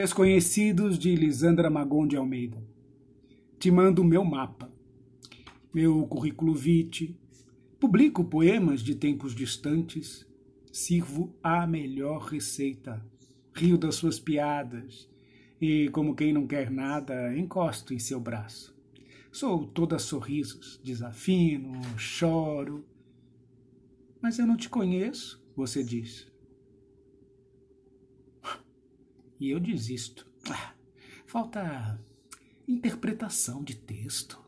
Desconhecidos de Lisandra Magon de Almeida. Te mando meu mapa, meu currículo vitae, publico poemas de tempos distantes, sirvo a melhor receita, rio das suas piadas e, como quem não quer nada, encosto em seu braço. Sou toda sorrisos, desafino, choro. Mas eu não te conheço, você diz e eu desisto. Ah, falta interpretação de texto.